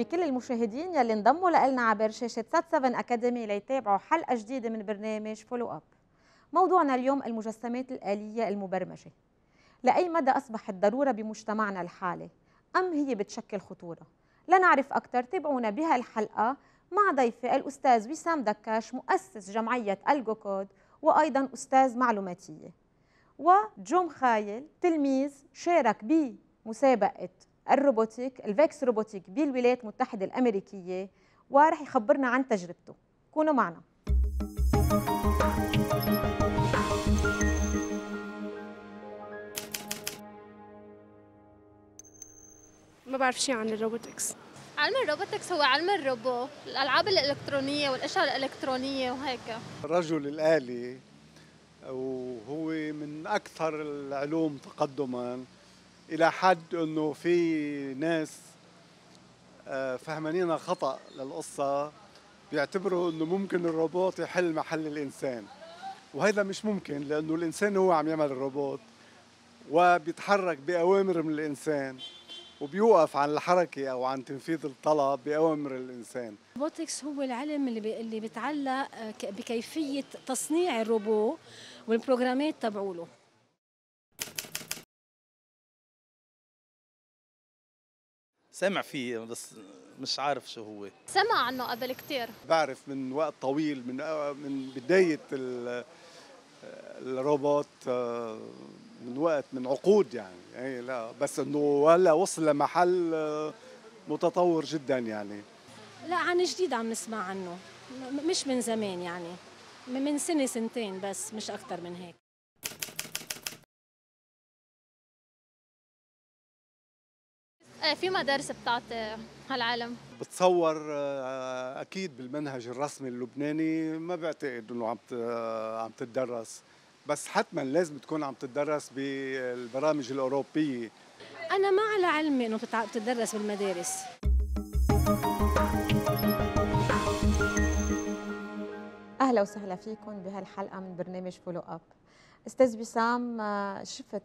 بكل المشاهدين يلي انضموا لنا عبر شاشه سات 7 اكاديمي ليتابعوا حلقه جديده من برنامج فولو اب. موضوعنا اليوم المجسمات الاليه المبرمجه. لاي مدى اصبحت ضروره بمجتمعنا الحالي؟ ام هي بتشكل خطوره؟ لنعرف اكثر تابعونا بهالحلقه مع ضيفي الاستاذ وسام دكاش مؤسس جمعيه الجوكود وايضا استاذ معلوماتيه. وجوم خايل تلميذ شارك بمسابقه الروبوتيك الفيكس روبوتيك بالولايات المتحدة الأمريكية ورح يخبرنا عن تجربته كونوا معنا ما بعرف شيء عن الروبوتكس علم الروبوتكس هو علم الروبو الالعاب الالكترونيه والاشياء الالكترونيه وهيك الرجل الالي وهو من اكثر العلوم تقدما الى حد انه في ناس آه، فهمانين خطا للقصه بيعتبروا انه ممكن الروبوت يحل محل الانسان وهذا مش ممكن لانه الانسان هو عم يعمل الروبوت وبيتحرك باوامر من الانسان وبيوقف عن الحركة أو عن تنفيذ الطلب بأوامر الإنسان الروبوتكس هو العلم اللي, اللي بيتعلق آه، بكيفية تصنيع الروبوت والبروجرامات تبعوله سامع فيه بس مش عارف شو هو سمع عنه قبل كثير بعرف من وقت طويل من من بدايه الروبوت آه، من وقت من عقود يعني اي لا بس انه هلا وصل لمحل آه، متطور جدا يعني لا عن جديد عم نسمع عنه مش من زمان يعني من سنه سنتين بس مش اكثر من هيك ايه في مدارس بتعطي هالعلم بتصور آه، اكيد بالمنهج الرسمي اللبناني ما بعتقد انه عم آه، عم تدرس بس حتما لازم تكون عم تدرس بالبرامج الاوروبيه انا ما على علمي انه بتدرس بالمدارس اهلا وسهلا فيكم بهالحلقه من برنامج فولو اب استاذ بسام آه، شفت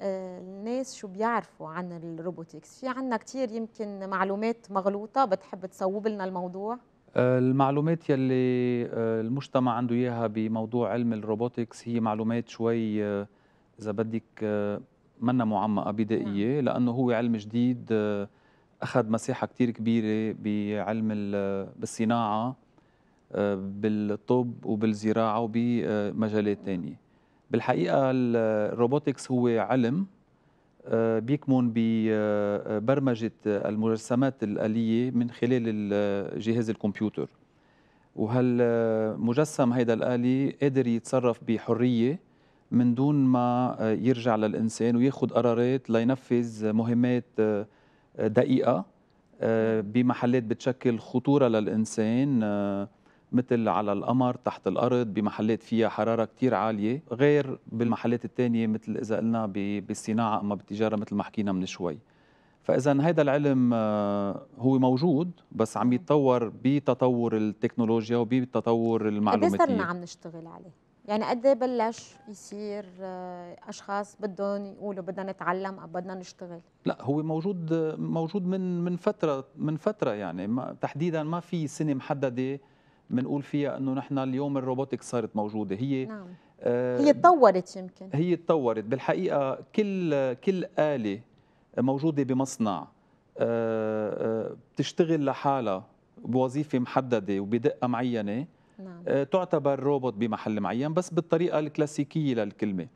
الناس شو بيعرفوا عن الروبوتكس في عنا كتير يمكن معلومات مغلوطة بتحب تصوب لنا الموضوع آه، المعلومات يلي آه، المجتمع عنده إياها بموضوع علم الروبوتكس هي معلومات شوي آه، إذا بدك منا معمقة بدائية نعم. لأنه هو علم جديد أخذ مساحة كتير كبيرة بعلم بالصناعة بالطب وبالزراعة وبمجالات تانية بالحقيقه الروبوتكس هو علم آه، بيكمن ببرمجه آه، آه، المجسمات الاليه من خلال جهاز الكمبيوتر وهالمجسم هيدا الالي قادر يتصرف بحريه من دون ما يرجع للانسان وياخذ قرارات لينفذ مهمات دقيقه بمحلات بتشكل خطوره للانسان مثل على القمر تحت الأرض بمحلات فيها حرارة كثير عالية غير بالمحلات الثانية مثل إذا قلنا بالصناعة أما بالتجارة مثل ما حكينا من شوي فإذا هذا العلم آه، هو موجود بس عم يتطور بتطور التكنولوجيا وبتطور المعلومات قد إيه صرنا عم نشتغل عليه؟ يعني قد إيه بلش يصير آه، اشخاص بدهم يقولوا بدنا نتعلم او بدنا نشتغل لا هو موجود موجود من من فتره من فتره يعني ما تحديدا ما في سنه محدده بنقول فيها انه نحن اليوم الروبوتك صارت موجوده هي نعم. آه، هي تطورت يمكن هي تطورت بالحقيقه كل كل اله موجوده بمصنع آه، آه، بتشتغل لحالها بوظيفه محدده وبدقه معينه نعم. تعتبر روبوت بمحل معين بس بالطريقه الكلاسيكيه للكلمه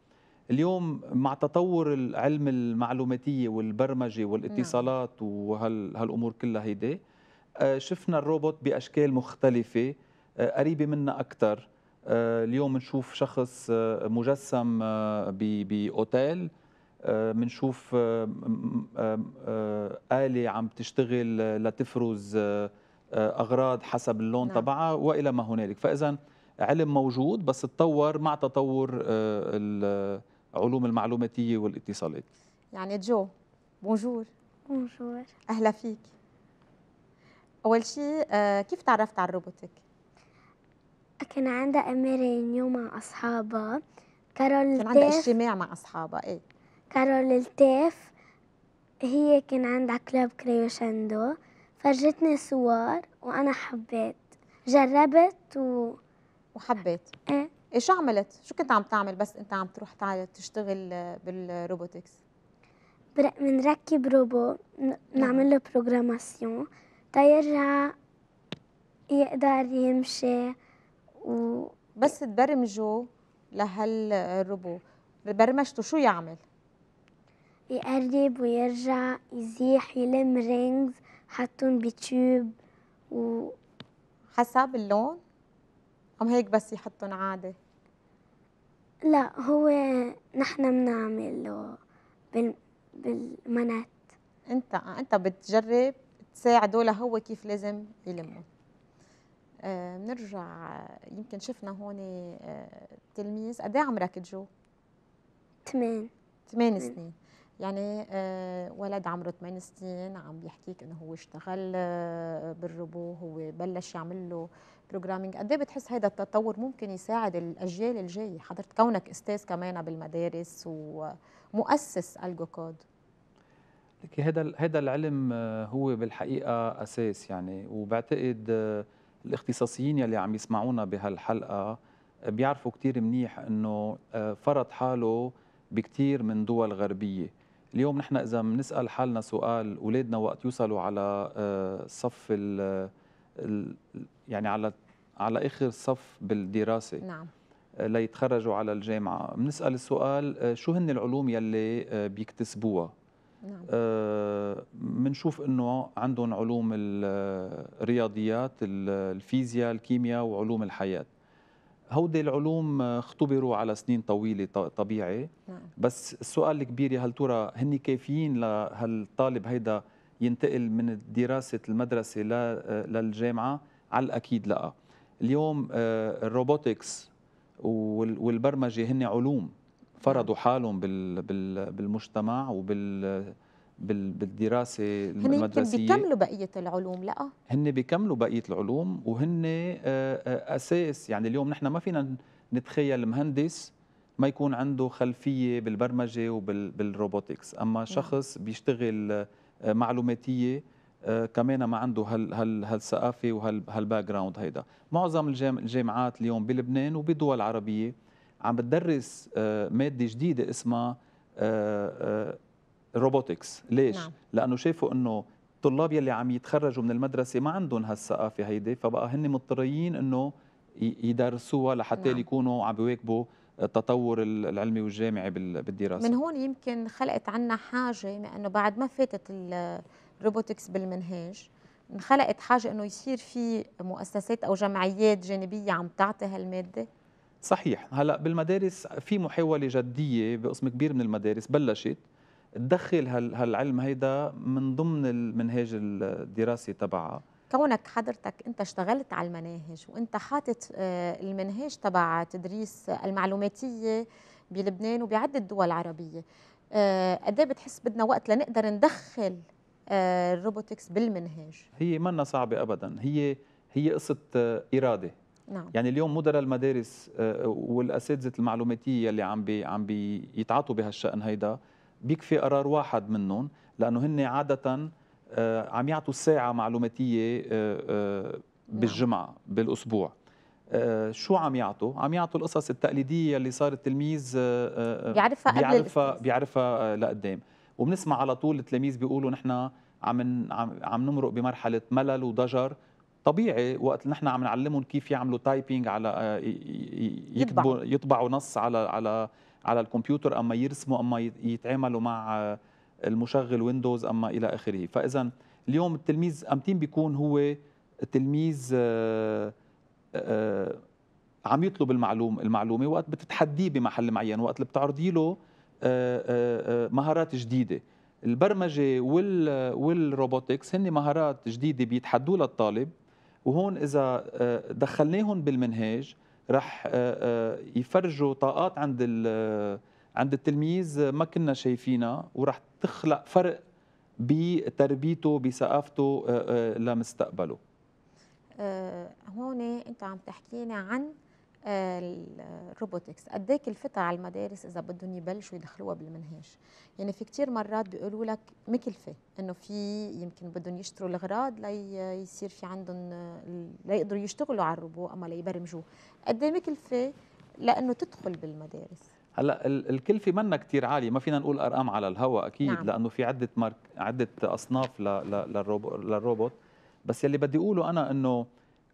اليوم مع تطور العلم المعلوماتيه والبرمجه نعم. والاتصالات وهالامور كلها هيدي آه، شفنا الروبوت باشكال مختلفه آه، قريبه منا اكثر آه، اليوم بنشوف شخص مجسم باوتيل بنشوف آلة عم تشتغل لتفرز أغراض حسب اللون نعم. تبعها وإلى ما هنالك فإذا علم موجود بس تطور مع تطور العلوم المعلوماتية والاتصالات يعني جو بونجور بونجور أهلا فيك اول شيء آه، كيف تعرفت على الروبوتك كان عندها يوم مع اصحابها كارول كان عندها اجتماع مع اصحابها ايه كارول التاف هي كان عندها كلاب كريوشندو فرجتني صور وانا حبيت جربت و وحبيت ايه شو عملت؟ شو كنت عم تعمل بس انت عم تروح تشتغل آه، بالروبوتكس؟ بنركب روبو نعمل له بروجراماسيون تيرجع يقدر يمشي و... بس تبرمجوا لهالروبو برمجته شو يعمل؟ يقرب ويرجع يزيح يلم رينجز حطهم بتيوب و حسب اللون؟ أم هيك بس يحطهم عادي؟ لا هو نحن بنعمله بال... بالمنات انت انت بتجرب تساعده لهو كيف لازم يلمه بنرجع آه، يمكن شفنا هون آه، تلميذ قد إيه عمرك جو؟ ثمان ثمان سنين يعني آه، ولد عمره ثمان سنين عم بيحكيك انه هو اشتغل بالروبو هو بلش يعمل له بروجرامينج قد إيه بتحس هذا التطور ممكن يساعد الاجيال الجايه حضرت كونك استاذ كمان بالمدارس ومؤسس الجو كود لك هذا هذا العلم آه، هو بالحقيقه اساس يعني وبعتقد آه، الاختصاصيين يلي عم يسمعونا بهالحلقه آه، بيعرفوا كثير منيح انه فرض حاله بكثير من دول غربيه اليوم نحن اذا بنسال حالنا سؤال اولادنا وقت يوصلوا على صف ال يعني على على اخر صف بالدراسه نعم ليتخرجوا على الجامعه بنسال السؤال شو هن العلوم يلي بيكتسبوها بنشوف نعم. آه، انه عندهم علوم الرياضيات الفيزياء الكيمياء وعلوم الحياه هودي العلوم آه، اختبروا على سنين طويله طبيعي نعم. بس السؤال الكبير هل ترى هن كيفيين لهالطالب هيدا ينتقل من دراسه المدرسه آه، للجامعه على الاكيد لا اليوم الروبوتكس والبرمجه هن علوم فرضوا حالهم بال بال بالمجتمع وبال بال بالدراسه المدرسيه هن بيكملوا بقيه العلوم لا هن بيكملوا بقيه العلوم وهن آه، آه، اساس يعني اليوم نحن ما فينا نتخيل مهندس ما يكون عنده خلفيه بالبرمجه وبالروبوتكس اما نعم. شخص بيشتغل آه، معلوماتيه كمان ما عنده هال هال هالثقافه وهالباك جراوند هيدا معظم الجامعات اليوم بلبنان وبدول عربيه عم بتدرس آه، ماده جديده اسمها روبوتكس آه، آه، ليش نعم. لانه شافوا انه الطلاب يلي عم يتخرجوا من المدرسه ما عندهم هالثقافه هيدي فبقى هن مضطرين انه يدرسوها لحتى نعم. يكونوا عم بيواكبوا التطور العلمي والجامعي بالدراسه من هون يمكن خلقت عنا حاجه لانه بعد ما فاتت الروبوتكس بالمنهاج انخلقت حاجه انه يصير في مؤسسات او جمعيات جانبيه عم تعطي هالماده صحيح هلا بالمدارس في محاوله جديه بقسم كبير من المدارس بلشت تدخل هالعلم هيدا من ضمن المنهاج الدراسي تبعها كونك حضرتك انت اشتغلت على المناهج وانت حاطط آه، المنهاج تبع تدريس المعلوماتيه بلبنان وبعده دول عربيه آه، قد إيه بتحس بدنا وقت لنقدر ندخل آه، الروبوتكس بالمنهاج هي منا صعبه ابدا هي هي قصه اراده نعم. يعني اليوم مدراء المدارس آه، والاساتذه المعلوماتيه اللي عم بي عم بيتعاطوا بهالشان هيدا بيكفي قرار واحد منهم لانه هن عاده آه، عم يعطوا ساعه معلوماتيه آه، نعم. بالجمعه بالاسبوع شو عم يعطوا؟ عم يعطوا القصص التقليديه اللي صار التلميذ بيعرفها قبل بيعرفها بيعرفها لقدام وبنسمع على طول التلاميذ بيقولوا نحن عم عم نمرق بمرحله ملل وضجر طبيعي وقت نحن عم نعلمهم كيف يعملوا تايبينج على آه، يكتبوا يطبعوا نص على على على الكمبيوتر اما يرسموا اما يتعاملوا مع آه، المشغل ويندوز اما الى اخره فاذا اليوم التلميذ امتين بيكون هو التلميذ آه، عم يطلب المعلوم المعلومه وقت بتتحديه بمحل معين وقت اللي بتعرضي له مهارات جديده البرمجه والروبوتكس هن مهارات جديده بيتحدوا للطالب وهون اذا آه، دخلناهم بالمنهاج رح آه، آه، يفرجوا طاقات عند عند التلميذ ما كنا شايفينها ورح تخلق فرق بتربيته بثقافته لمستقبله هون انت عم تحكينا عن الروبوتكس قد ايه كلفتها على المدارس اذا بدهم يبلشوا يدخلوها بالمنهاج يعني في كثير مرات بيقولوا لك مكلفه انه في يمكن بدهم يشتروا الاغراض ليصير في عندهم ليقدروا يشتغلوا على الروبو اما ليبرمجوه قد ايه مكلفه لانه تدخل بالمدارس هلا الكلفه منا كثير عاليه ما فينا نقول ارقام على الهواء اكيد نعم. لانه في عده مارك عده اصناف للروبوت بس يلي بدي اقوله انا انه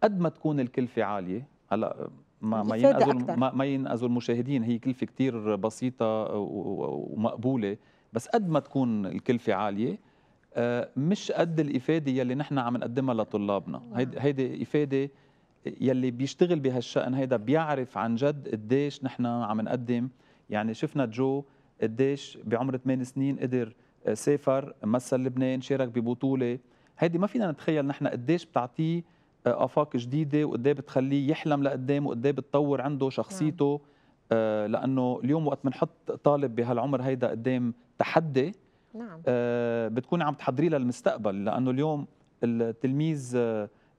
قد ما تكون الكلفه عاليه هلا ما ما ينأذوا ما, ما ينأذوا المشاهدين هي كلفه كثير بسيطه ومقبوله بس قد ما تكون الكلفه عاليه آه، مش قد الافاده يلي نحن عم نقدمها لطلابنا هيدي هيدي افاده يلي بيشتغل بهالشأن هيدا بيعرف عن جد قديش نحن عم نقدم يعني شفنا جو قديش بعمر 8 سنين قدر آه، سافر مثل لبنان شارك ببطوله هيدي ما فينا نتخيل نحن قديش بتعطيه آه، افاق جديده وقد بتخليه يحلم لقدام وقد بتطور عنده شخصيته نعم. آه، لانه اليوم وقت بنحط طالب بهالعمر هيدا قدام تحدي نعم آه، بتكون عم تحضري للمستقبل لانه اليوم التلميذ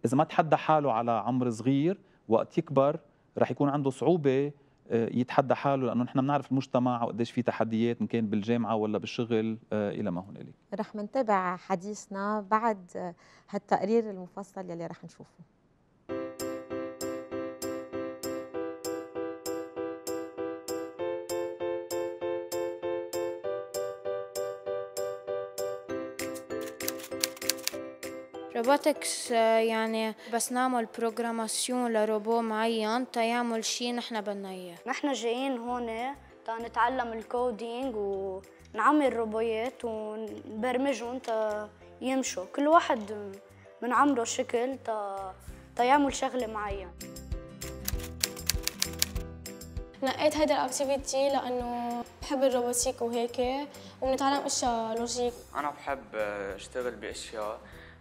اذا ما تحدى حاله على عمر صغير وقت يكبر رح يكون عنده صعوبه آه، يتحدى حاله لانه نحن بنعرف المجتمع وقديش في تحديات ان كان بالجامعه ولا بالشغل آه، الى ما هنالك رح نتابع حديثنا بعد آه، هالتقرير المفصل يلي رح نشوفه روبوتكس آه، يعني بس نعمل بروجراماسيون لروبو معين تيعمل شيء نحن بدنا اياه نحن جايين هون تنتعلم الكودينج ونعمل روبويات ونبرمجهم تا يمشوا كل واحد من عمره شكل تا تيعمل شغله معينه نقيت هيدا الاكتيفيتي لانه بحب الروبوتيك وهيك وبنتعلم اشياء لوجيك انا بحب آه، اشتغل باشياء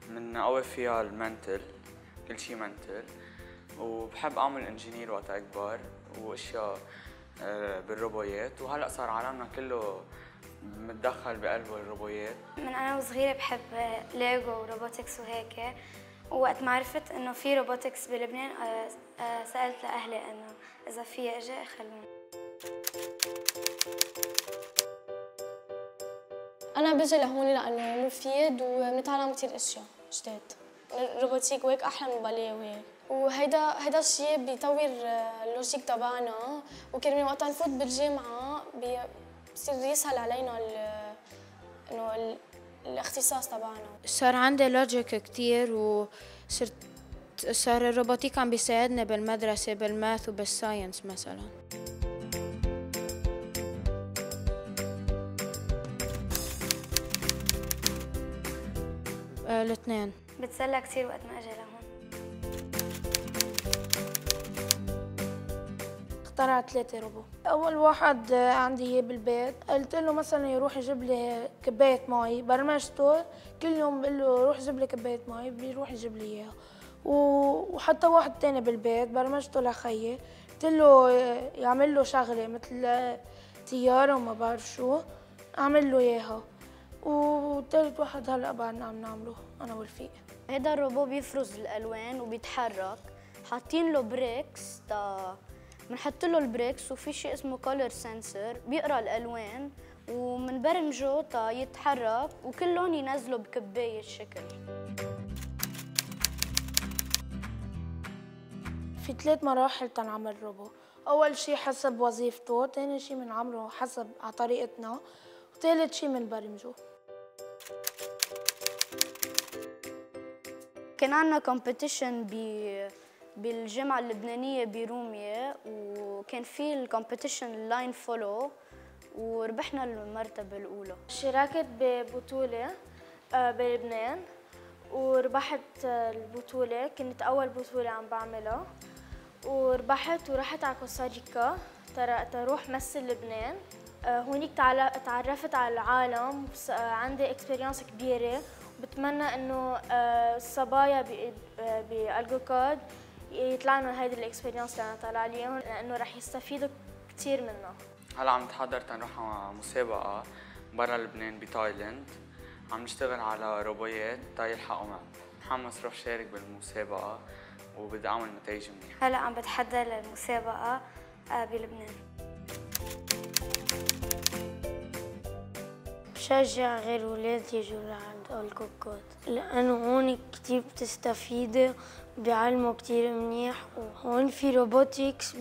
من فيها المنتل كل شيء منتل وبحب اعمل انجينير وقت اكبر واشياء آه، بالروبويات وهلا صار عالمنا كله متدخل بقلبه الروبويات من انا وصغيره بحب ليجو وروبوتكس وهيك ووقت ما عرفت انه في روبوتكس بلبنان آه، آه، سالت لاهلي انه اذا في اجي خلوني انا بجي لهون لانه مفيد وبنتعلم كثير اشياء جداد الروبوتيك وهيك احلى من الباليه وهيك وهيدا هيدا الشيء بيطور آه، اللوجيك تبعنا وكرمال وقت نفوت بالجامعه بصير يسهل علينا انه الاختصاص تبعنا صار عندي لوجيك كتير وصرت صار الروبوتيك عم بيساعدنا بالمدرسة بالماث وبالساينس مثلا الاثنين بتسلى كثير وقت ما اجي لهون اخترعت ثلاثة ربو أول واحد عندي إياه بالبيت قلت له مثلا يروح يجيب لي كباية مي برمجته كل يوم بقول له روح جيب لي كباية مي بيروح يجيب لي إياها وحتى واحد تاني بالبيت برمجته لخيي قلت له يعمل له شغلة مثل تيارة وما بعرف شو أعمل له إياها وثالث واحد هلا بعدنا عم نعمله انا والفيق هيدا الروبو بيفرز الالوان وبيتحرك حاطين له بريكس تا بنحط له البريكس وفي شيء اسمه كولر سنسر بيقرا الالوان ومنبرمجه تا يتحرك وكل لون ينزله بكبايه الشكل في ثلاث مراحل تنعمل روبو اول شيء حسب وظيفته ثاني شيء بنعمله حسب على طريقتنا وثالث شيء بنبرمجه كان عندنا كومبيتيشن ب بالجامعة اللبنانية برومية وكان في الكومبيتيشن لاين فولو وربحنا المرتبة الأولى شاركت ببطولة آه، بلبنان وربحت البطولة كنت أول بطولة عم بعملها وربحت ورحت على كوستاريكا تروح مثل لبنان آه، هونيك تعرفت على العالم آه، عندي اكسبيرينس كبيرة بتمنى انه آه، الصبايا يطلع آه، يطلعوا هيدي الاكسبيرينس اللي انا طالع عليهم لانه رح يستفيدوا كثير منها هلا عم نتحضر تنروح على مسابقه برا لبنان بتايلاند عم نشتغل على روبويات تا يلحقوا معنا متحمس روح شارك بالمسابقه وبدي اعمل نتائج منيحه هلا عم بتحضر للمسابقه آه، بلبنان بشجع غير ولاد يجوا لعنا أو الكوكات لأنه هون كتير بتستفيدي بيعلموا كتير منيح وهون في روبوتكس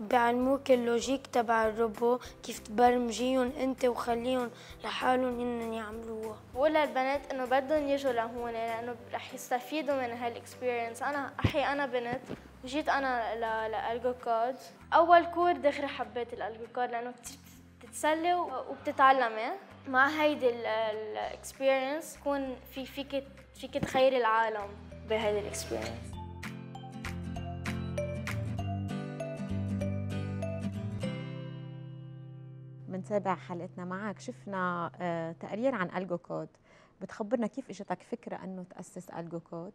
بيعلموك اللوجيك تبع الروبو كيف تبرمجيهم انت وخليهم لحالهم هن يعملوها بقول للبنات انه بدهم يجوا لهون لانه رح يستفيدوا من هالاكسبيرينس انا احي انا بنت وجيت انا لالجو كود اول كور دغري حبيت الالجو كود لانه كتير بتتسلي وبتتعلمي مع هيدي الاكسبيرينس كون في فيك فيك تخيري العالم بهيدي الاكسبيرينس بنتابع حلقتنا معك شفنا آه، تقرير عن الجو كود بتخبرنا كيف اجتك فكره انه تاسس الجو كود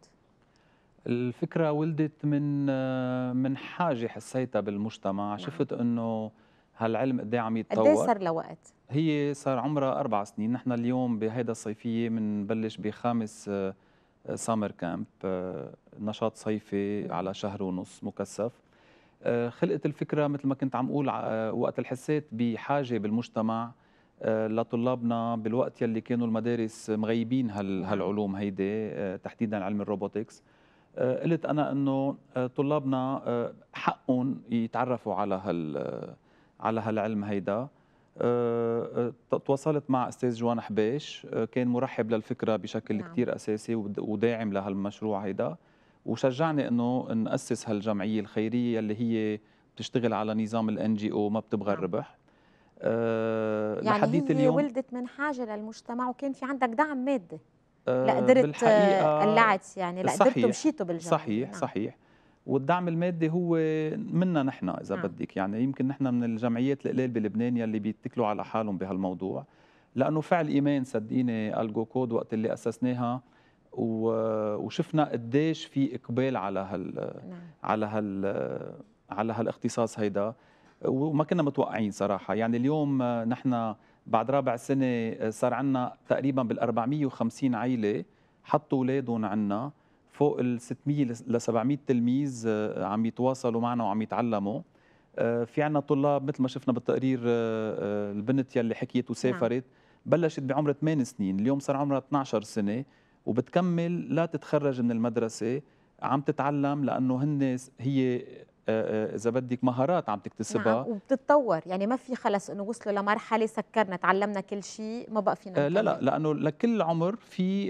الفكره ولدت من آه، من حاجه حسيتها بالمجتمع نعم. شفت انه هالعلم قد إيه عم إيه يتطور قد صار لوقت هي صار عمرها أربع سنين نحن اليوم بهيدا الصيفية بنبلش بخامس سامر آه، كامب آه، نشاط صيفي على شهر ونص مكثف آه، خلقت الفكرة مثل ما كنت عم أقول وقت حسيت بحاجة بالمجتمع لطلابنا بالوقت يلي كانوا المدارس مغيبين هالعلوم هيدي تحديدا علم الروبوتكس قلت انا انه طلابنا حقهم يتعرفوا على هال على هالعلم هيدا آه، آه، تواصلت مع استاذ جوان حباش آه، كان مرحب للفكره بشكل نعم. كثير اساسي وداعم لهالمشروع هيدا وشجعني انه ناسس هالجمعيه الخيريه اللي هي بتشتغل على نظام الان جي او ما بتبغى نعم. الربح أه يعني هي اليوم ولدت من حاجه للمجتمع وكان في عندك دعم مادي أه لا قدرت قلعت يعني لا قدرت مشيته بالجمعيه صحيح نعم. صحيح والدعم المادي هو منا نحن اذا آه. بدك يعني يمكن نحن من الجمعيات القليل بلبنان يلي بيتكلوا على حالهم بهالموضوع لانه فعل ايمان صدقيني الجو كود وقت اللي اسسناها وشفنا قديش في اقبال على هال نعم. على هال على هالاختصاص هيدا وما كنا متوقعين صراحه يعني اليوم نحن بعد رابع سنه صار عندنا تقريبا بال 450 عيله حطوا اولادهم عندنا فوق ال 600 ل 700 تلميذ آه، عم يتواصلوا معنا وعم يتعلموا آه، في عنا طلاب مثل ما شفنا بالتقرير آه، البنت يلي حكيت وسافرت نعم. بلشت بعمر 8 سنين اليوم صار عمرها 12 سنه وبتكمل لا تتخرج من المدرسه عم تتعلم لانه هن هي آه، آه، اذا بدك مهارات عم تكتسبها نعم وبتتطور يعني ما في خلص انه وصلوا لمرحله سكرنا تعلمنا كل شيء ما بقى فينا آه، لا لا لانه لكل عمر في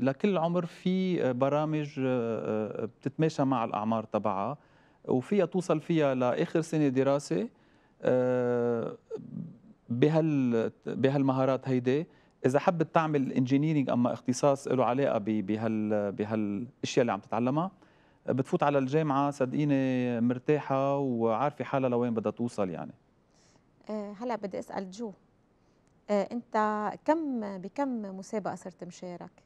لكل عمر في برامج بتتماشى مع الاعمار تبعها وفيها توصل فيها لاخر سنه دراسه بهال بهالمهارات هيدي اذا حبت تعمل انجينيرنج اما اختصاص له علاقه بهال بهالاشياء اللي عم تتعلمها بتفوت على الجامعه صدقيني مرتاحه وعارفه حالها لوين بدها توصل يعني آه، هلا بدي اسال جو آه، انت كم بكم مسابقه صرت مشارك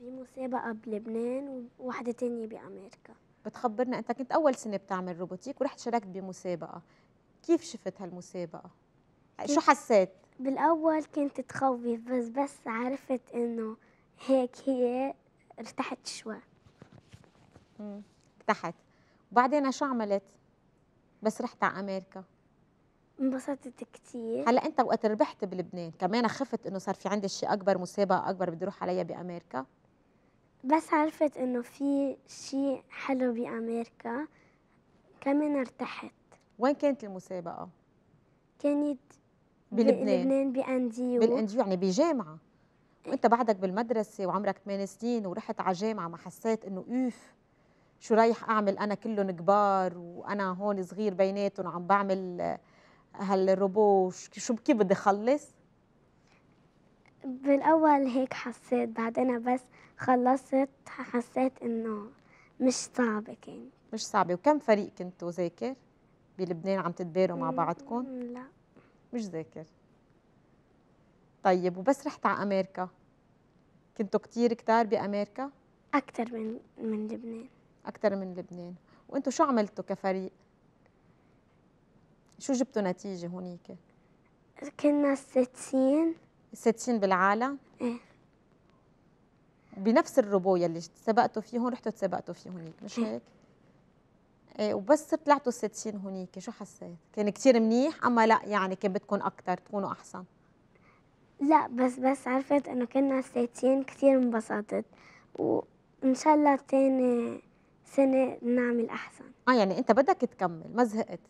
بمسابقه بلبنان وواحده تانية بامريكا بتخبرنا انت كنت اول سنه بتعمل روبوتيك ورحت شاركت بمسابقه كيف شفت هالمسابقه شو حسيت بالاول كنت تخوف بس بس عرفت انه هيك هي ارتحت شوي تحت وبعدين شو عملت؟ بس رحت على امريكا انبسطت كثير هلا انت وقت ربحت بلبنان كمان خفت انه صار في عندي شيء اكبر مسابقه اكبر بدي اروح عليها بامريكا بس عرفت انه في شيء حلو بامريكا كمان ارتحت وين كانت المسابقه آه. كانت بلبنان بلبنان بانديو بالانديو يعني بجامعه وانت إيه. بعدك بالمدرسه وعمرك 8 سنين ورحت على جامعه ما حسيت انه اوف شو رايح اعمل انا كلهم كبار وانا هون صغير بيناتهم عم بعمل آه، هالروبو شو كيف بدي اخلص بالاول هيك حسيت بعدين بس خلصت حسيت انه مش صعبه كان مش صعبه وكم فريق كنتوا ذاكر بلبنان عم تتباروا مع بعضكم لا مش ذاكر طيب وبس رحت على امريكا كنتوا كتير كتار بامريكا اكثر من من لبنان اكثر من لبنان وانتم شو عملتوا كفريق شو جبتوا نتيجه هونيك كنا 60 60 بالعالم ايه بنفس الربو يلي سبقتوا فيه هون رحتوا تسبقتوا فيه هونيك مش إيه. هيك؟ ايه وبس طلعتوا 60 هونيك شو حسيت؟ كان كثير منيح اما لا يعني كان بدكم اكثر تكونوا احسن لا بس بس عرفت انه كنا 60 كثير انبسطت وان شاء الله ثاني سنة نعمل أحسن آه يعني أنت بدك تكمل ما زهقت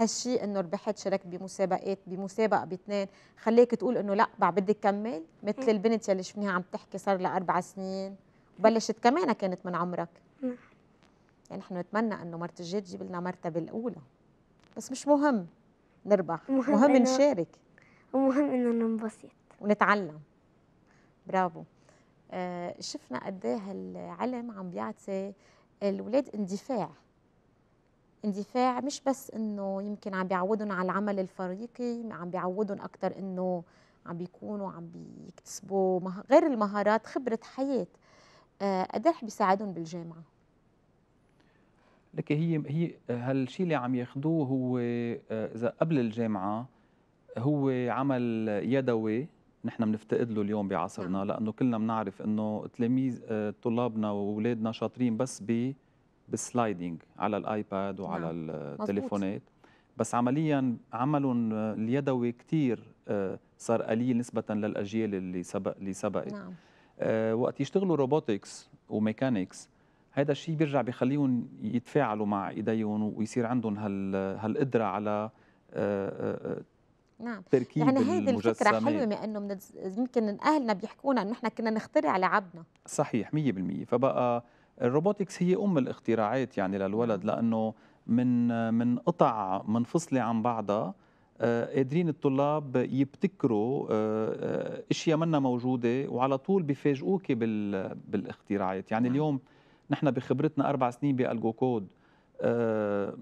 هالشيء انه ربحت شاركت بمسابقات بمسابقه باثنين خليك تقول انه لا بقى بدي تكمل مثل البنت يلي شفناها عم تحكي صار لها اربع سنين وبلشت كمان كانت من عمرك نعم. يعني نحن نتمنى انه مرت الجاي تجيب لنا مرتبه الاولى بس مش مهم نربح مهم, مهم نشارك ومهم انه ننبسط ونتعلم برافو آه، شفنا قد ايه العلم عم بيعطي الاولاد اندفاع اندفاع مش بس انه يمكن عم بيعودهم على العمل الفريقي عم بيعودهم اكثر انه عم بيكونوا عم بيكتسبوا غير المهارات خبره حياه آه، قد ايه بيساعدهم بالجامعه لك هي هي هالشيء اللي عم ياخذوه هو آه، اذا قبل الجامعه هو عمل يدوي نحن بنفتقد له اليوم بعصرنا نعم. لانه كلنا بنعرف انه تلاميذ آه، طلابنا واولادنا شاطرين بس ب بالسلايدنج على الايباد وعلى نعم. التليفونات آه، بس عمليا عملهم اليدوي كثير آه، صار قليل نسبه للاجيال اللي سبق اللي سبقت نعم. وقت يشتغلوا روبوتكس وميكانكس هذا الشيء بيرجع بخليهم يتفاعلوا مع ايديهم ويصير عندهم هال هالقدره على نعم تركيب يعني هذه الفكره حلوه ما انه من يمكن اهلنا بيحكونا انه احنا كنا نخترع لعبنا صحيح 100% فبقى الروبوتكس هي ام الاختراعات يعني للولد نعم. لانه من من قطع منفصله عن بعضها آه، قادرين الطلاب يبتكروا آه، آه، اشياء منا موجوده وعلى طول بيفاجئوك بالاختراعات يعني نعم. اليوم نحن بخبرتنا اربع سنين بالجو كود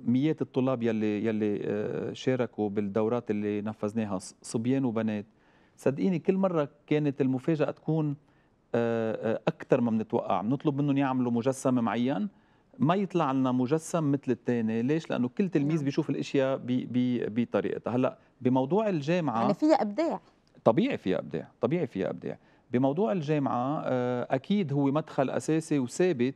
مئات الطلاب يلي يلي آه، شاركوا بالدورات اللي نفذناها صبيان وبنات صدقيني كل مره كانت المفاجاه تكون آه، آه، اكثر ما بنتوقع بنطلب منهم يعملوا مجسم معين ما يطلع لنا مجسم مثل الثاني ليش لانه كل تلميذ نعم. بيشوف الاشياء بطريقتها هلا بموضوع الجامعه يعني فيها ابداع طبيعي فيها ابداع طبيعي فيها ابداع بموضوع الجامعه اكيد هو مدخل اساسي وثابت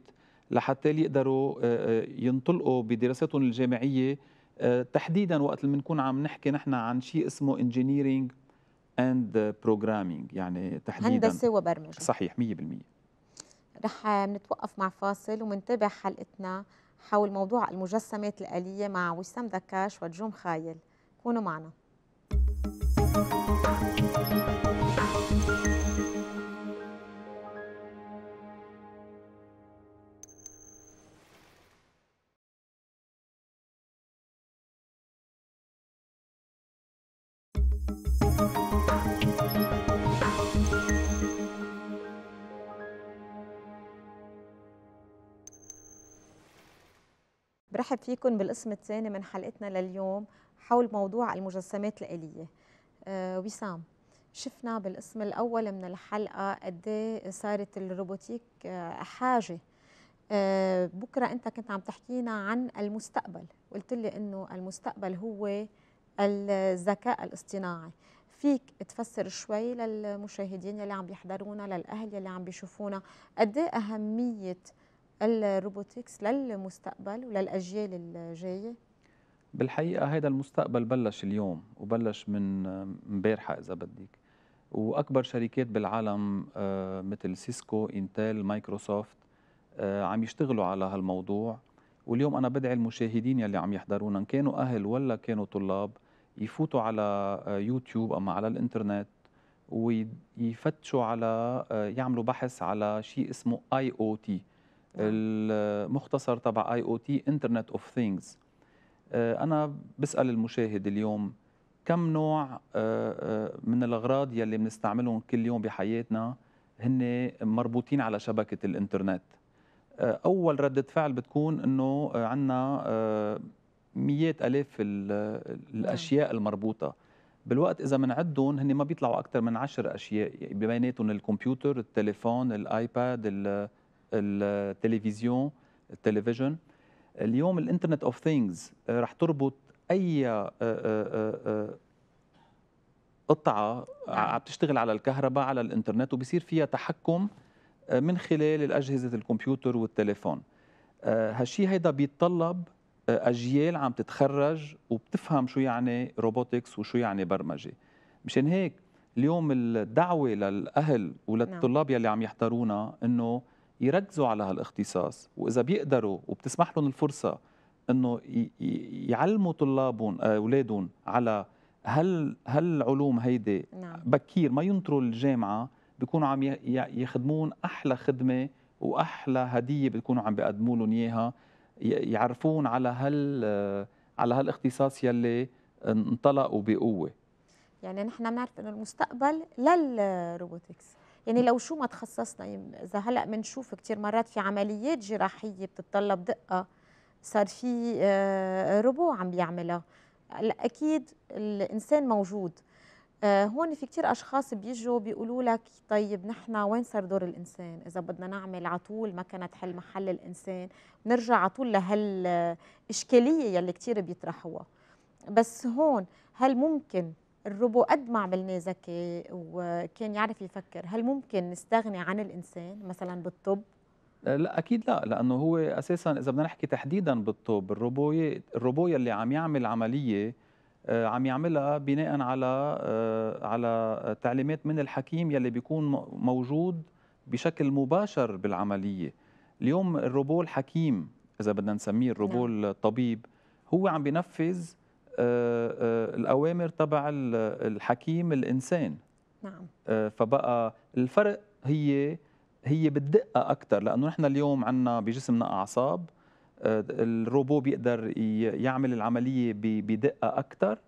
لحتى يقدروا آه، آه، ينطلقوا بدراستهم الجامعيه آه، تحديدا وقت اللي بنكون عم نحكي نحن عن شيء اسمه انجينيرينج اند بروجرامينج يعني تحديدا هندسه وبرمجه صحيح 100% رح نتوقف مع فاصل ومنتابع حلقتنا حول موضوع المجسمات الآلية مع وسام دكاش وجوم خايل كونوا معنا برحب فيكم بالقسم الثاني من حلقتنا لليوم حول موضوع المجسمات الآلية أه وسام شفنا بالقسم الأول من الحلقة قد إيه صارت الروبوتيك آه، حاجة أه بكرة أنت كنت عم تحكينا عن المستقبل قلت لي أنه المستقبل هو الذكاء الاصطناعي فيك تفسر شوي للمشاهدين يلي عم بيحضرونا للأهل يلي عم بيشوفونا قد إيه أهمية الروبوتكس للمستقبل وللأجيال الجاية؟ بالحقيقة هذا المستقبل بلش اليوم وبلش من امبارحه آه، إذا بدك وأكبر شركات بالعالم آه، مثل سيسكو، إنتل، مايكروسوفت آه، عم يشتغلوا على هالموضوع واليوم أنا بدعي المشاهدين يلي عم يحضرونا إن كانوا أهل ولا كانوا طلاب يفوتوا على يوتيوب أما على الإنترنت ويفتشوا على يعملوا بحث على شيء اسمه اي او تي نعم. المختصر تبع اي او تي انترنت اوف ثينجز انا بسال المشاهد اليوم كم نوع آه، آه، من الاغراض يلي بنستعملهم كل يوم بحياتنا هن مربوطين على شبكه الانترنت آه، اول رده فعل بتكون انه عندنا مئات الاف الاشياء نعم. المربوطه بالوقت اذا بنعدهم هن ما بيطلعوا اكثر من عشر اشياء يعني بيناتهم الكمبيوتر التليفون الايباد التلفزيون التلفزيون اليوم الانترنت اوف آه، ثينجز رح تربط اي آه، آه، قطعه نعم. عم تشتغل على الكهرباء على الانترنت وبصير فيها تحكم من خلال الاجهزه الكمبيوتر والتليفون هالشيء هيدا بيتطلب اجيال عم تتخرج وبتفهم شو يعني روبوتكس وشو يعني برمجه مشان هيك اليوم الدعوه للاهل نعم. وللطلاب يلي عم يحضرونا انه يركزوا على هالاختصاص واذا بيقدروا وبتسمح لهم الفرصه انه يعلموا طلابهم آه، اولادهم على هل هل العلوم هيدي نعم. بكير ما ينطروا الجامعه بيكونوا عم يخدمون احلى خدمه واحلى هديه بيكونوا عم بيقدموا لهم اياها يعرفون على هال آه، على هالاختصاص يلي انطلقوا بقوه يعني نحن بنعرف انه المستقبل للروبوتكس يعني لو شو ما تخصصنا اذا هلا بنشوف كثير مرات في عمليات جراحيه بتتطلب دقه صار في آه، ربو عم بيعملها هلا اكيد الانسان موجود آه، هون في كثير أشخاص بيجوا بيقولوا لك طيب نحن وين صار دور الإنسان إذا بدنا نعمل على ما كانت حل محل الإنسان نرجع طول لهالإشكالية آه، يلي كثير بيطرحوها بس هون هل ممكن الروبو قد ما عملناه ذكي وكان يعرف يفكر هل ممكن نستغني عن الانسان مثلا بالطب آه، لا اكيد لا لانه هو اساسا اذا بدنا نحكي تحديدا بالطب الروبو الروبو يلي عم يعمل عمليه آه، عم يعملها بناء على آه، على تعليمات من الحكيم يلي بيكون موجود بشكل مباشر بالعمليه اليوم الروبو الحكيم اذا بدنا نسميه الروبو نعم. الطبيب هو عم بينفذ آه، آه، الاوامر تبع الحكيم الانسان نعم آه، فبقى الفرق هي هي بالدقه اكثر لانه نحن اليوم عندنا بجسمنا اعصاب الروبو بيقدر يعمل العمليه بدقه اكثر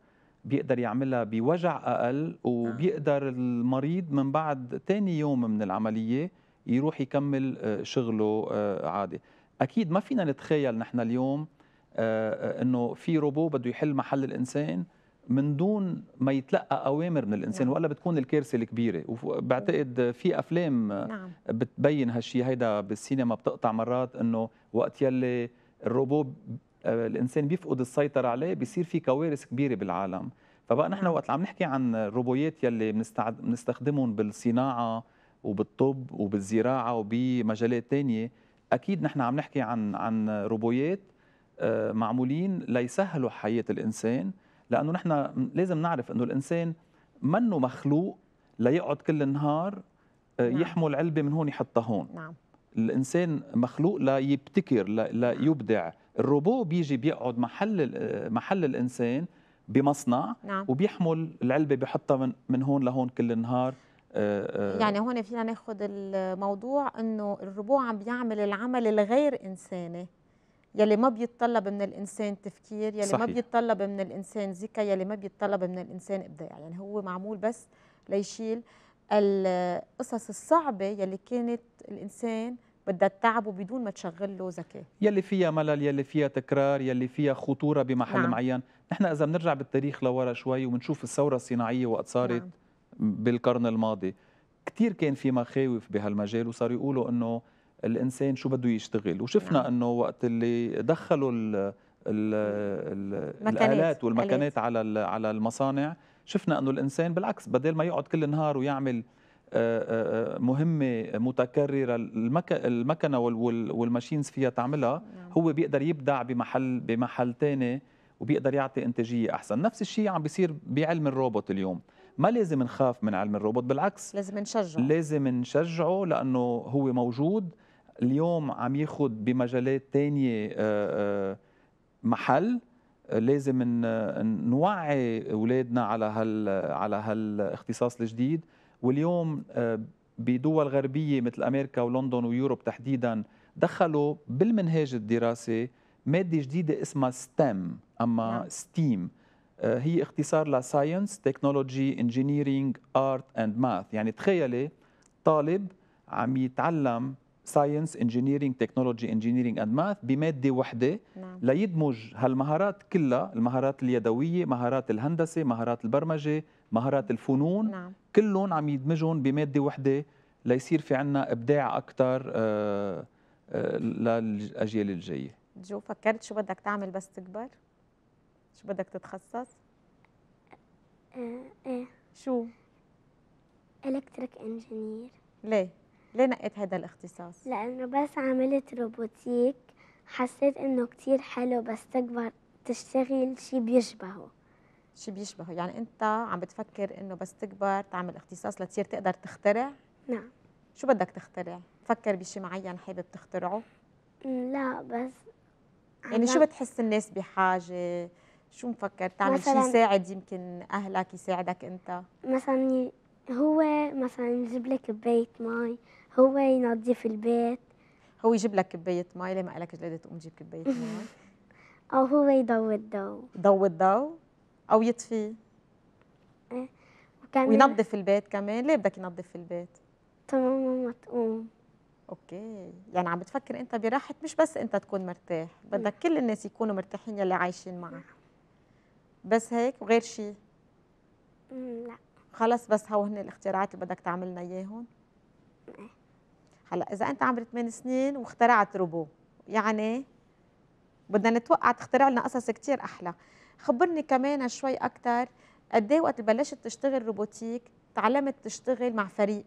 بيقدر يعملها بوجع اقل نعم. وبيقدر المريض من بعد ثاني يوم من العمليه يروح يكمل شغله عادي اكيد ما فينا نتخيل نحن اليوم آه، آه، انه في روبو بده يحل محل الانسان من دون ما يتلقى اوامر من الانسان نعم. ولا بتكون الكارثه الكبيره وبعتقد في افلام نعم. بتبين هالشيء هيدا بالسينما بتقطع مرات انه وقت يلي الروبو آه، الانسان بيفقد السيطره عليه بيصير في كوارث كبيره بالعالم فبقى نحن نعم. وقت عم نحكي عن الروبويات يلي بنستخدمهم بالصناعه وبالطب وبالزراعه وبمجالات ثانيه اكيد نحن عم نحكي عن عن روبويات آه، معمولين ليسهلوا حياه الانسان لانه نحن لازم نعرف انه الانسان منه مخلوق ليقعد كل النهار آه، نعم. يحمل علبه من هون يحطها هون نعم. الانسان مخلوق ليبتكر ليبدع نعم. الروبو بيجي بيقعد محل آه، محل الانسان بمصنع نعم. وبيحمل العلبه بيحطها من, من هون لهون كل النهار يعني هون فينا ناخذ الموضوع انه الروبو عم بيعمل العمل الغير انساني يلي ما بيتطلب من الانسان تفكير يلي صحيح. ما بيتطلب من الانسان ذكاء يلي ما بيتطلب من الانسان ابداع يعني هو معمول بس ليشيل القصص الصعبه يلي كانت الانسان بدها تتعبه بدون ما تشغل له ذكاء يلي فيها ملل يلي فيها تكرار يلي فيها خطوره بمحل نعم. معين نحن اذا بنرجع بالتاريخ لورا شوي وبنشوف الثوره الصناعيه وقت صارت نعم. بالقرن الماضي كثير كان في مخاوف بهالمجال وصاروا يقولوا انه الانسان شو بده يشتغل وشفنا نعم. انه وقت اللي دخلوا ال ال ال الالات والمكانات على على المصانع شفنا انه الانسان بالعكس بدل ما يقعد كل نهار ويعمل آه، آه، آه، مهمه متكرره المكنه والماشينز فيها تعملها نعم. هو بيقدر يبدع بمحل بمحل ثاني وبيقدر يعطي انتاجيه احسن نفس الشيء عم بيصير بعلم الروبوت اليوم ما لازم نخاف من علم الروبوت بالعكس لازم نشجعه لازم نشجعه لانه هو موجود اليوم عم ياخذ بمجالات ثانيه آه، آه، محل آه، لازم نوعي اولادنا على هال على هالاختصاص الجديد واليوم بدول غربيه مثل امريكا ولندن ويوروب تحديدا دخلوا بالمنهاج الدراسي ماده جديده اسمها ستيم اما نعم. ستيم هي اختصار لساينس تكنولوجي انجينيرينج ارت اند ماث يعني تخيلي طالب عم يتعلم ساينس انجينيرينج تكنولوجي انجينيرينج اند ماث بماده وحده نعم. ليدمج هالمهارات كلها المهارات اليدويه مهارات الهندسه مهارات البرمجه مهارات الفنون نعم. كلهم عم يدمجهم بماده وحده ليصير في عنا ابداع اكثر آه، آه، للاجيال الجايه جو فكرت شو بدك تعمل بس تكبر شو بدك تتخصص ايه شو الكتريك انجينير ليه ليه نقيت هذا الاختصاص؟ لأنه بس عملت روبوتيك حسيت إنه كتير حلو بس تكبر تشتغل شي بيشبهه شي بيشبهه يعني أنت عم بتفكر إنه بس تكبر تعمل اختصاص لتصير تقدر تخترع؟ نعم شو بدك تخترع؟ فكر بشي معين حابب تخترعه؟ لا بس يعني شو بتحس الناس بحاجة؟ شو مفكر تعمل شيء يساعد يمكن أهلك يساعدك أنت؟ مثلا هو مثلا يجيب لك بيت مي هو ينظف البيت هو يجيب لك كباية مي ليه ما قالك جلادة تقوم تجيب كباية مي أو هو يضوي الضوء ضوي الضوء أو يطفيه إيه وكمان وينظف البيت كمان ليه بدك ينظف البيت؟ تمام ماما تقوم اوكي يعني عم بتفكر انت براحه مش بس انت تكون مرتاح بدك كل الناس يكونوا مرتاحين يلي عايشين معك نعم. بس هيك وغير شيء لا خلص بس هو هن الاختراعات اللي بدك تعملنا اياهم إيه. هلا اذا انت عمرك 8 سنين واخترعت روبو يعني بدنا نتوقع تخترع لنا قصص كثير احلى خبرني كمان شوي اكثر قد ايه وقت بلشت تشتغل روبوتيك تعلمت تشتغل مع فريق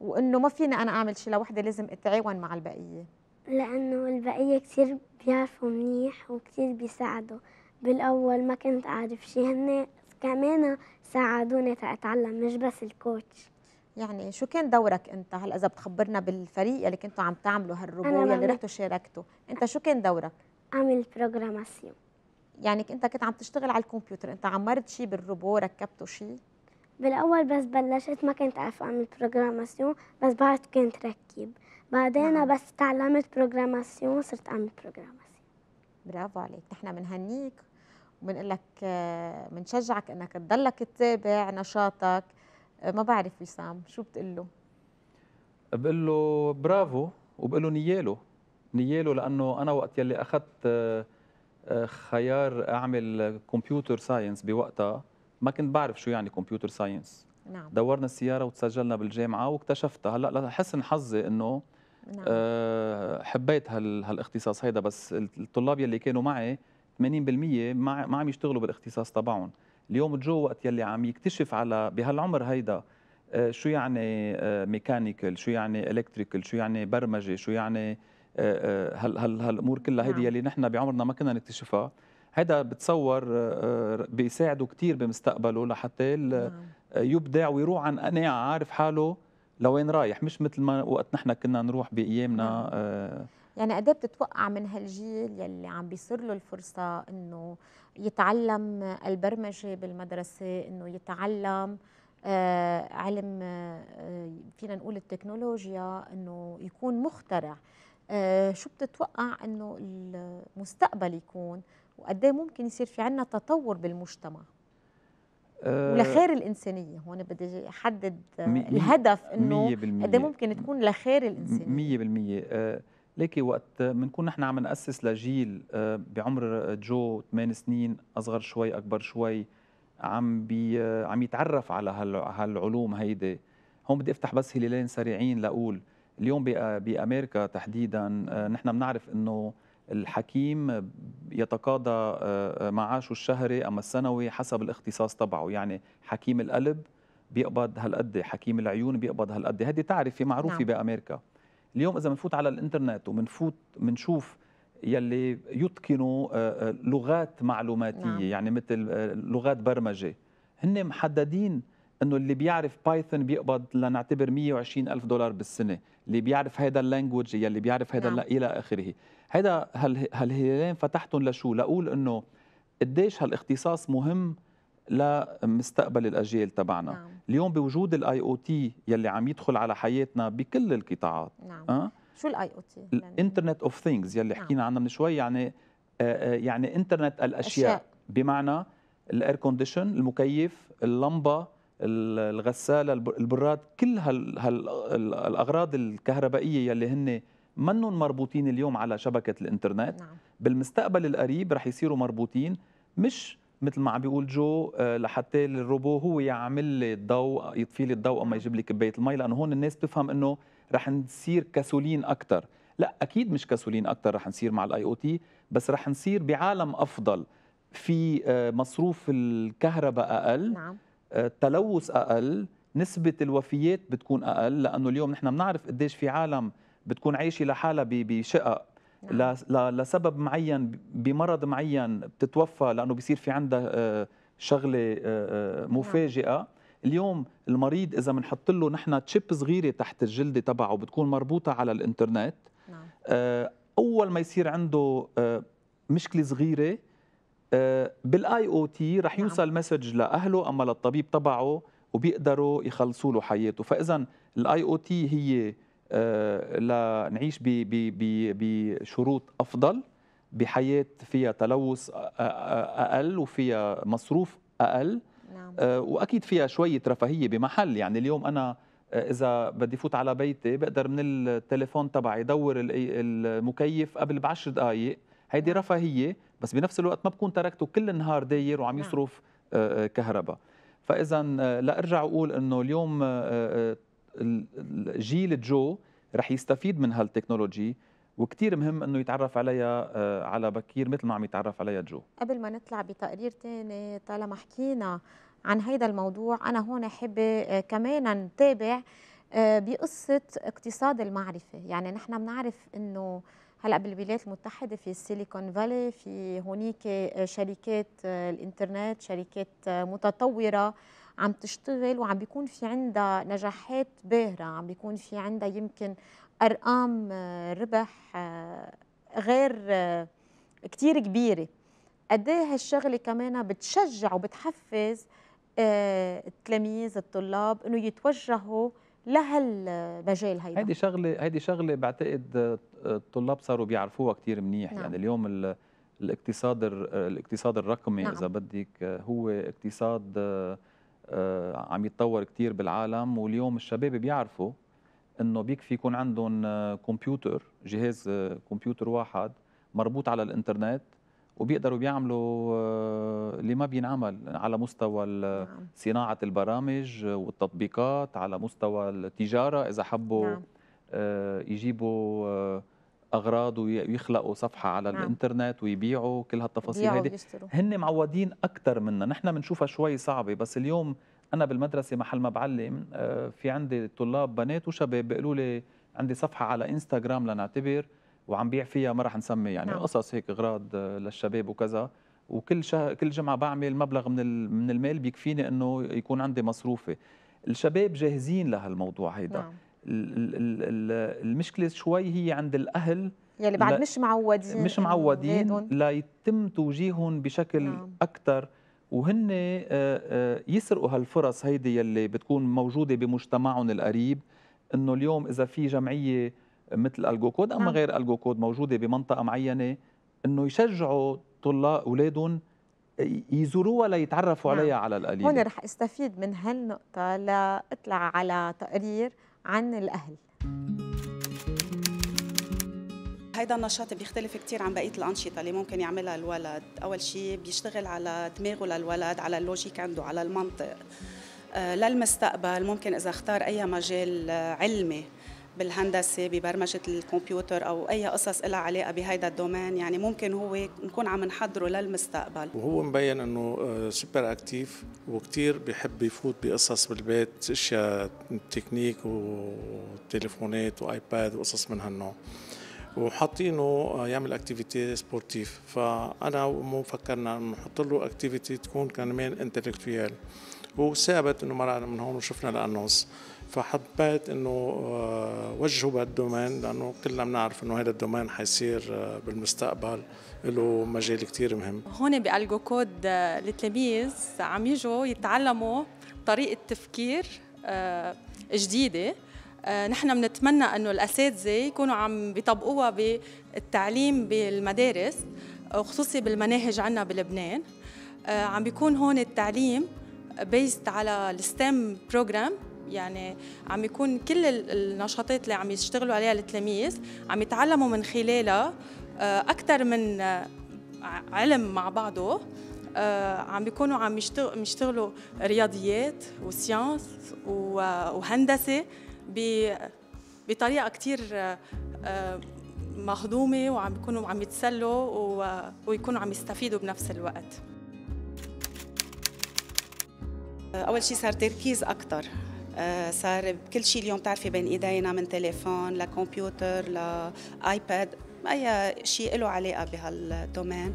وانه ما فيني انا اعمل شيء لوحدي لازم اتعاون مع البقيه لانه البقيه كثير بيعرفوا منيح وكثير بيساعدوا بالاول ما كنت اعرف شيء هن كمان ساعدوني تاتعلم مش بس الكوتش يعني شو كان دورك انت هلا اذا بتخبرنا بالفريق اللي كنتوا عم تعملوا هالروبو يلي رحتوا شاركتوا انت شو كان دورك اعمل بروجراماسيون يعني انت كنت عم تشتغل على الكمبيوتر انت عمرت شيء بالروبو ركبته شيء بالاول بس بلشت ما كنت اعرف اعمل بروجراماسيون بس بعد كنت ركب بعدين نعم. بس تعلمت بروجراماسيون صرت اعمل بروجراماسيون برافو عليك نحن بنهنيك وبنقول لك آه، بنشجعك انك تضلك تتابع نشاطك ما بعرف وسام شو بتقول له بقول له برافو وبقول له نياله نياله لانه انا وقت يلي اخذت آه، خيار اعمل كمبيوتر ساينس بوقتها ما كنت بعرف شو يعني كمبيوتر ساينس نعم. دورنا السياره وتسجلنا بالجامعه واكتشفتها هلا لحسن حظي انه نعم. آه، حبيت هال هالاختصاص هيدا بس الطلاب يلي كانوا معي 80% ما ما عم يشتغلوا بالاختصاص تبعهم اليوم جو وقت يلي عم يكتشف على بهالعمر هيدا آه، شو يعني آه، ميكانيكال شو يعني الكتريكال شو يعني برمجه شو يعني آه، هال هال هالامور كلها هيدي نعم. يلي نحن بعمرنا ما كنا نكتشفها هذا بتصور بيساعده كثير بمستقبله لحتى نعم. يبدع ويروح عن قناعه عارف حاله لوين رايح مش مثل ما وقت نحن كنا نروح بايامنا نعم. يعني قد إيه بتتوقع من هالجيل يلي عم بيصير له الفرصه انه يتعلم البرمجه بالمدرسه انه يتعلم آه علم آه فينا نقول التكنولوجيا انه يكون مخترع آه شو بتتوقع انه المستقبل يكون وقد إيه ممكن يصير في عنا تطور بالمجتمع أه ولخير الانسانيه هون بدي احدد الهدف انه قد إيه ممكن تكون لخير الانسانيه 100% ليكي وقت بنكون نحن عم نأسس لجيل آه، بعمر آه، جو 8 سنين أصغر شوي أكبر شوي عم بي آه، عم يتعرف على هالعلوم هيدي هون بدي افتح بس هلالين سريعين لاقول اليوم بامريكا تحديدا نحن بنعرف انه الحكيم يتقاضى معاشه الشهري اما السنوي حسب الاختصاص تبعه يعني حكيم القلب بيقبض هالقد حكيم العيون بيقبض هالقد هذه تعرفه معروفه نعم. بامريكا اليوم اذا بنفوت على الانترنت وبنفوت بنشوف يلي يتقنوا آه، آه، لغات معلوماتيه نعم. يعني مثل آه، لغات برمجه هن محددين انه اللي بيعرف بايثون بيقبض لنعتبر 120 الف دولار بالسنه اللي بيعرف هذا اللانجوج يلي بيعرف هذا نعم. الى اخره هذا هالهلالين فتحتهم لشو لاقول انه قديش هالاختصاص مهم لمستقبل الاجيال تبعنا نعم. اليوم بوجود الاي او تي يلي عم يدخل على حياتنا بكل القطاعات نعم. أه؟ شو الاي او تي الانترنت اوف ثينجز يلي نعم. حكينا عنها من شوي يعني آه، آه، يعني انترنت الاشياء أشياء. بمعنى الاير كونديشن المكيف اللمبه الغساله البراد كل هالاغراض الكهربائيه يلي هن منهم مربوطين اليوم على شبكه الانترنت نعم. بالمستقبل القريب رح يصيروا مربوطين مش مثل ما عم بيقول جو آه، لحتى الروبو هو يعمل لي الضوء يطفي لي الضوء اما يجيب لي كبايه المي لانه هون الناس بتفهم انه رح نصير كسولين اكثر لا اكيد مش كسولين اكثر رح نصير مع الاي او تي بس رح نصير بعالم افضل في آه، مصروف الكهرباء اقل نعم. آه، التلوث اقل نسبه الوفيات بتكون اقل لانه اليوم نحن بنعرف قديش في عالم بتكون عايشه لحالها بشقق نعم. لسبب معين بمرض معين بتتوفى لانه بيصير في عندها آه، شغله آه، آه، مفاجئه نعم. اليوم المريض اذا بنحط له نحن تشيب صغيره تحت الجلد تبعه بتكون مربوطه على الانترنت نعم. اول ما يصير عنده مشكله صغيره بالاي او تي رح نعم. يوصل مسج لاهله اما للطبيب تبعه وبيقدروا يخلصوا له حياته فاذا الاي او تي هي آه، لنعيش بشروط افضل بحياه فيها تلوث اقل وفيها مصروف اقل نعم. آه، واكيد فيها شويه رفاهيه بمحل يعني اليوم انا آه، اذا بدي فوت على بيتي بقدر من التليفون تبعي دور المكيف قبل بعشر دقائق هيدي نعم. رفاهيه بس بنفس الوقت ما بكون تركته كل النهار داير وعم نعم. يصرف كهرباء فاذا لارجع اقول انه اليوم جيل جو رح يستفيد من هالتكنولوجي وكتير مهم انه يتعرف عليها آه، على بكير مثل ما عم يتعرف عليها جو قبل ما نطلع بتقرير تاني طالما حكينا عن هيدا الموضوع انا هون حابه آه، كمان نتابع آه، بقصه اقتصاد المعرفه يعني نحن بنعرف انه هلا بالولايات المتحده في السيليكون فالي في هونيك شركات الانترنت شركات متطوره عم تشتغل وعم بيكون في عندها نجاحات باهرة عم بيكون في عندها يمكن أرقام آه، ربح آه، غير آه، كتير كبيرة قد ايه هالشغله كمان بتشجع وبتحفز التلاميذ الطلاب انه يتوجهوا لهالمجال هيدا هيدي شغله هيدي شغله بعتقد الطلاب صاروا بيعرفوها كثير منيح نعم. يعني اليوم الاقتصاد الاقتصاد الرقمي نعم. اذا بدك هو اقتصاد آه، عم يتطور كثير بالعالم واليوم الشباب بيعرفوا انه بيكفي يكون عندهم آه، كمبيوتر جهاز آه، كمبيوتر واحد مربوط على الانترنت وبيقدروا بيعملوا اللي ما بينعمل على مستوى نعم. صناعه البرامج والتطبيقات على مستوى التجاره اذا حبوا نعم. يجيبوا اغراض ويخلقوا صفحه على نعم. الانترنت ويبيعوا كل هالتفاصيل هيدي هن معودين اكثر منا نحن بنشوفها شوي صعبه بس اليوم انا بالمدرسه محل ما بعلم آه، في عندي طلاب بنات وشباب بيقولوا لي عندي صفحه على انستغرام لنعتبر وعم بيع فيها ما رح نسمي يعني نعم. قصص هيك اغراض آه، للشباب وكذا وكل شه... كل جمعه بعمل مبلغ من من المال بيكفيني انه يكون عندي مصروفي الشباب جاهزين لهالموضوع هيدا نعم. المشكله شوي هي عند الاهل يلي بعد مش معودين مش معودين ليتم توجيههم بشكل نعم. اكثر وهن آه، آه، يسرقوا هالفرص هيدي يلي بتكون موجوده بمجتمعهم القريب انه اليوم اذا في جمعيه مثل الجوكود اما نعم. غير الجوكود موجوده بمنطقه معينه انه يشجعوا طلاب اولادهم يزوروها ليتعرفوا نعم. عليها على القليل هون رح استفيد من هالنقطه لاطلع على تقرير عن الأهل هيدا النشاط بيختلف كثير عن بقيه الانشطه اللي ممكن يعملها الولد اول شيء بيشتغل على دماغه للولد على اللوجيك عنده على المنطق آه، للمستقبل ممكن اذا اختار اي مجال آه، علمي بالهندسه ببرمجه الكمبيوتر او اي قصص لها علاقه بهيدا الدومين يعني ممكن هو نكون عم نحضره للمستقبل وهو مبين انه سوبر اكتيف وكثير بحب يفوت بقصص بالبيت اشياء تكنيك وتليفونات وايباد وقصص من هالنوع وحاطينه آه، يعمل اكتيفيتي سبورتيف فانا مو فكرنا نحط له اكتيفيتي تكون كمان انتلكتويال وثابت انه مرة من هون وشفنا الانونس فحبيت انه آه، وجهوا بهالدومين لانه كلنا بنعرف انه هذا الدومين حيصير آه، بالمستقبل له مجال كثير مهم هون بألجو كود التلاميذ آه، عم يجوا يتعلموا طريقه تفكير جديده نحن بنتمنى انه الاساتذه يكونوا عم بيطبقوها بالتعليم بالمدارس وخصوصي بالمناهج عندنا بلبنان عم بيكون هون التعليم بيست على الستيم بروجرام يعني عم يكون كل النشاطات اللي عم يشتغلوا عليها التلاميذ عم يتعلموا من خلالها آه، اكثر من آه، علم مع بعضه آه، عم بيكونوا عم يشتغلوا رياضيات وسيانس وهندسه بطريقه كثير مهضومه وعم بيكونوا عم يتسلوا ويكونوا عم يستفيدوا بنفس الوقت اول شيء صار تركيز اكثر صار كل شيء اليوم تعرفي بين ايدينا من تليفون لكمبيوتر لايباد اي شيء له علاقه بهالدومين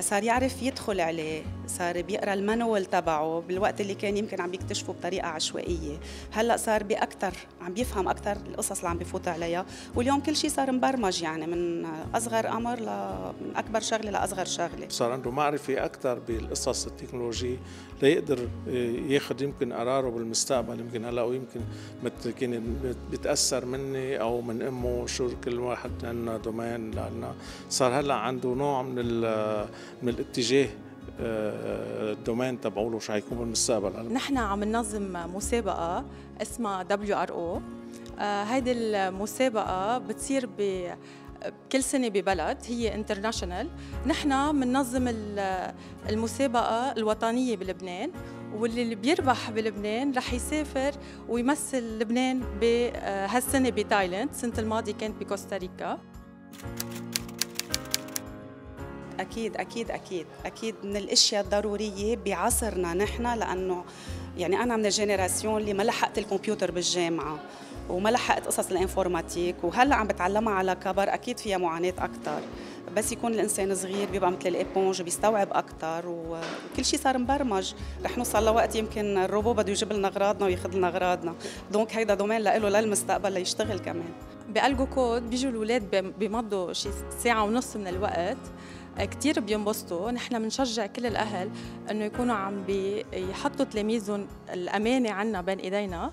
صار يعرف يدخل عليه صار بيقرا المانوال تبعه بالوقت اللي كان يمكن عم يكتشفه بطريقه عشوائيه هلا صار باكثر عم بيفهم اكثر القصص اللي عم بفوت عليها واليوم كل شيء صار مبرمج يعني من اصغر امر من اكبر شغله لاصغر شغله صار عنده معرفه اكثر بالقصص التكنولوجيه ليقدر ياخذ يمكن قراره بالمستقبل يمكن هلا ويمكن مثل كان بيتاثر مني او من امه شو كل واحد عندنا دومين لنا صار هلا عنده نوع من من الاتجاه آه، آه، الدومين تبعوله شو حيكون بالمستقبل نحن عم ننظم مسابقه اسمها دبليو ار او آه، هيدي المسابقه بتصير ب كل سنة ببلد هي انترناشونال نحن بننظم المسابقة الوطنية بلبنان واللي اللي بيربح بلبنان رح يسافر ويمثل لبنان بهالسنة بتايلاند السنة الماضية كانت بكوستاريكا اكيد اكيد اكيد اكيد من الاشياء الضروريه بعصرنا نحن لانه يعني انا من الجينيراسيون اللي ما لحقت الكمبيوتر بالجامعه وما لحقت قصص الانفورماتيك وهلا عم بتعلمها على كبر اكيد فيها معاناه اكثر بس يكون الانسان صغير بيبقى مثل الايبونج بيستوعب اكثر وكل شيء صار مبرمج رح نوصل لوقت يمكن الروبو بده يجيب لنا اغراضنا وياخذ لنا اغراضنا دونك هيدا دومين له للمستقبل ليشتغل كمان بألقوا كود بيجوا الاولاد بيمضوا شي ساعه ونص من الوقت كثير بينبسطوا نحن بنشجع كل الاهل انه يكونوا عم بيحطوا تلاميذهم الامانه عنا بين ايدينا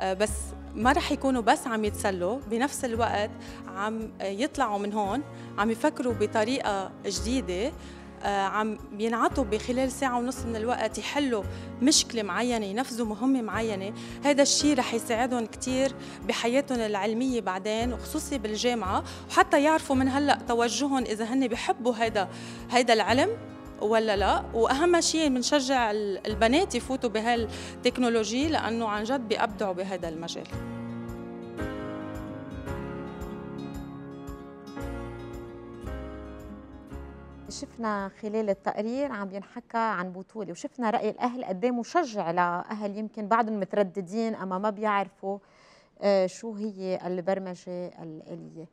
آه، بس ما رح يكونوا بس عم يتسلوا بنفس الوقت عم يطلعوا من هون عم يفكروا بطريقه جديده آه، عم بينعطوا بخلال ساعة ونص من الوقت يحلوا مشكلة معينة ينفذوا مهمة معينة هذا الشيء رح يساعدهم كثير بحياتهم العلمية بعدين وخصوصي بالجامعة وحتى يعرفوا من هلأ توجههم إذا هن بحبوا هذا هذا العلم ولا لا واهم شيء بنشجع البنات يفوتوا بهالتكنولوجي لانه عن جد بيبدعوا بهذا المجال شفنا خلال التقرير عم ينحكى عن بطولة وشفنا رأي الأهل قد مشجع لأهل يمكن بعدهم مترددين أما ما بيعرفوا آه، شو هي البرمجة الآلية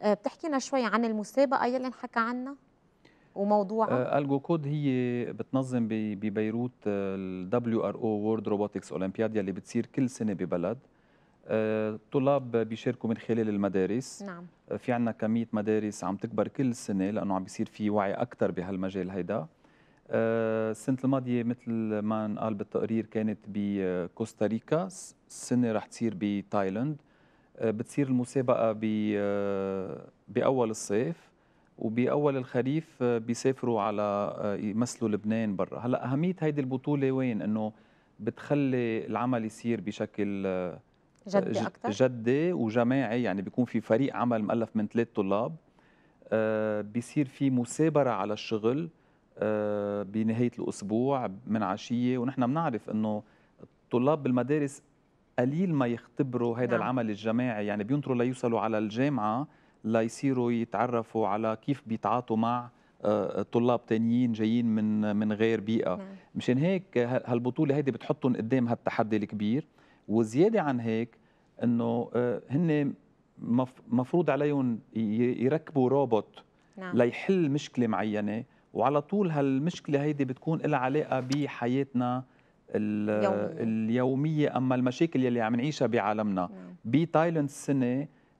آه، بتحكينا شوي عن المسابقة يلي انحكى عنها وموضوعها آه، الجو كود هي بتنظم ببيروت الدبليو ار او وورد روبوتكس اولمبياد يلي بتصير كل سنه ببلد الطلاب آه، بيشاركوا من خلال المدارس نعم آه، في عندنا كميه مدارس عم تكبر كل سنه لانه عم بيصير في وعي اكثر بهالمجال هيدا آه، السنه الماضيه مثل ما نقال بالتقرير كانت بكوستاريكا السنه رح تصير بتايلاند بتصير المسابقه باول الصيف وباول الخريف بيسافروا على يمثلوا لبنان برا هلا اهميه هيدي البطوله وين انه بتخلي العمل يصير بشكل جدي اكثر جدي وجماعي يعني بيكون في فريق عمل مؤلف من ثلاث طلاب آه، بيصير في مثابره على الشغل آه، بنهايه الاسبوع من عشيه ونحن بنعرف انه الطلاب بالمدارس قليل ما يختبروا هذا نعم. العمل الجماعي يعني بينطروا ليوصلوا على الجامعه ليصيروا يتعرفوا على كيف بيتعاطوا مع آه، طلاب تانيين جايين من من غير بيئه نعم. مشان هيك هالبطوله هيدي بتحطهم قدام هالتحدي الكبير وزياده عن هيك انه آه، هن مفروض عليهم يركبوا روبوت نعم. ليحل مشكله معينه وعلى طول هالمشكله هيدي بتكون لها علاقه بحياتنا اليومية. اليوميه اما المشاكل يلي عم نعيشها بعالمنا نعم. بتايلاند السنه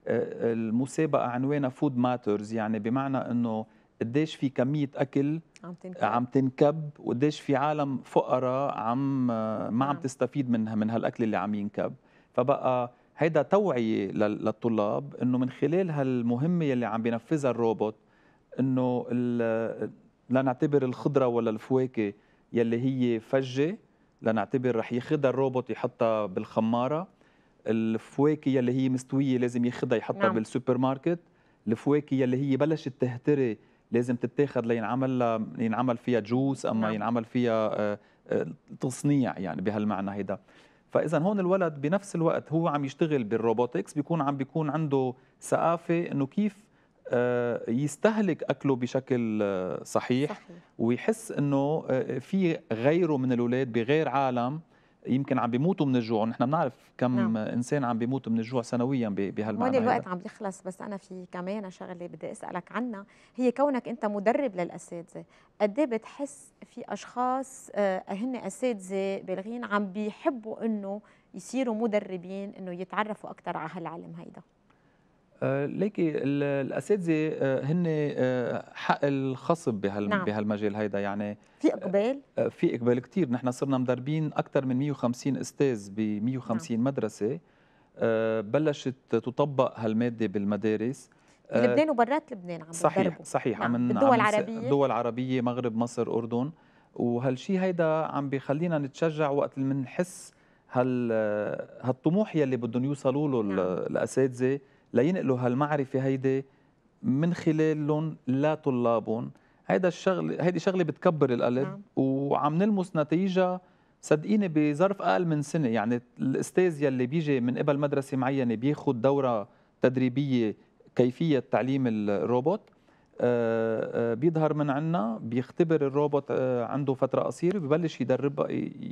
آه، المسابقه عنوانها فود ماترز يعني بمعنى انه قديش في كميه اكل عم تنكب عم تنكب وقديش في عالم فقراء عم آه، ما عم نعم. تستفيد منها من هالاكل اللي عم ينكب فبقى هيدا توعيه للطلاب انه من خلال هالمهمه اللي عم بينفذها الروبوت انه لنعتبر الخضره ولا الفواكه يلي هي فجه لنعتبر رح ياخذها الروبوت يحطها بالخماره الفواكه يلي هي مستويه لازم ياخذها يحطها نعم. بالسوبر ماركت الفواكه يلي هي بلشت تهتري لازم تتاخذ لينعمل ينعمل فيها جوس اما نعم. ينعمل فيها آه، آه، تصنيع يعني بهالمعنى هيدا فاذا هون الولد بنفس الوقت هو عم يشتغل بالروبوتكس بيكون عم بيكون عنده ثقافه انه كيف آه، يستهلك اكله بشكل صحيح, صحيح. ويحس انه في غيره من الاولاد بغير عالم يمكن عم بيموتوا من الجوع ونحن بنعرف كم نعم. انسان عم بيموت من الجوع سنويا بهالمعنى هون الوقت عم بيخلص بس انا في كمان شغله بدي اسالك عنها هي كونك انت مدرب للاساتذه قد إيه بتحس في اشخاص آه، هن اساتذه بالغين عم بيحبوا انه يصيروا مدربين انه يتعرفوا اكثر على هالعلم هيدا آه، ليكي الاساتذه آه، هن آه، حق الخصب بهال نعم. بهالمجال هيدا يعني في اقبال في اقبال كثير نحن صرنا مدربين اكثر من 150 استاذ ب 150 نعم. مدرسه بلشت تطبق هالماده بالمدارس بلبنان وبرات لبنان عم صحيح بتدربوا. صحيح نعم. عم الدول العربيه الدول العربيه مغرب مصر اردن وهالشيء هيدا عم بخلينا نتشجع وقت اللي بنحس هال هالطموح يلي بدهم يوصلوا له نعم. الاساتذه لينقلوا هالمعرفه هيدي من خلالهم لطلابهم هيدا الشغل هيدي شغله بتكبر القلب نعم. وعم نلمس نتيجه صدقيني بظرف اقل من سنه يعني الاستاذ يلي بيجي من قبل مدرسه معينه بياخذ دوره تدريبيه كيفيه تعليم الروبوت آه، آه، بيظهر من عنا بيختبر الروبوت آه، عنده فترة قصيرة ببلش يدربها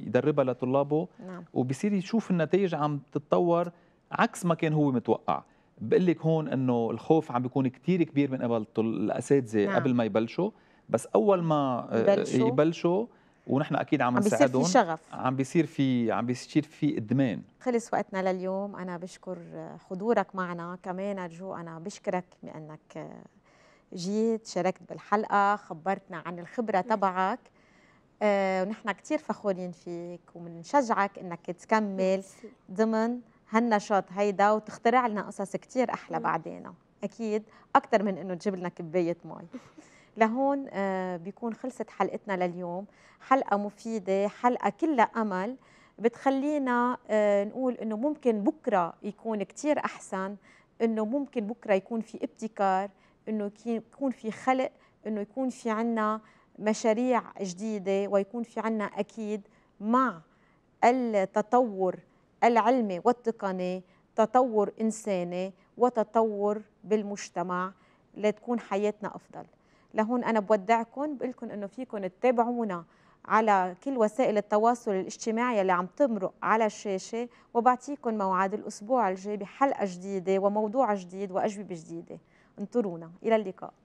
يدربها لطلابه نعم. وبصير يشوف النتائج عم تتطور عكس ما كان هو متوقع بقول لك هون انه الخوف عم بيكون كثير كبير من قبل الاساتذه نعم. قبل ما يبلشوا بس اول ما آه، يبلشوا, يبلشوا ونحن اكيد عم نساعدهم عم بيصير في شغف عم بيصير في عم بيصير في ادمان خلص وقتنا لليوم انا بشكر آه، حضورك معنا كمان جو انا بشكرك بانك آه، جيت شاركت بالحلقه خبرتنا عن الخبره نعم. تبعك ونحن كثير فخورين فيك وبنشجعك انك تكمل ضمن هالنشاط هيدا وتخترع لنا قصص كثير احلى بعدين اكيد اكثر من انه تجيب لنا كبايه مي لهون آه، بيكون خلصت حلقتنا لليوم حلقه مفيده حلقه كلها امل بتخلينا آه، نقول انه ممكن بكره يكون كثير احسن انه ممكن بكره يكون في ابتكار انه يكون في خلق انه يكون في عنا مشاريع جديده ويكون في عنا اكيد مع التطور العلمي والتقني تطور إنساني وتطور بالمجتمع لتكون حياتنا أفضل لهون أنا بودعكم بقولكم أنه فيكم تتابعونا على كل وسائل التواصل الاجتماعي اللي عم تمرق على الشاشة وبعطيكم موعد الأسبوع الجاي بحلقة جديدة وموضوع جديد وأجوبة جديدة انطرونا إلى اللقاء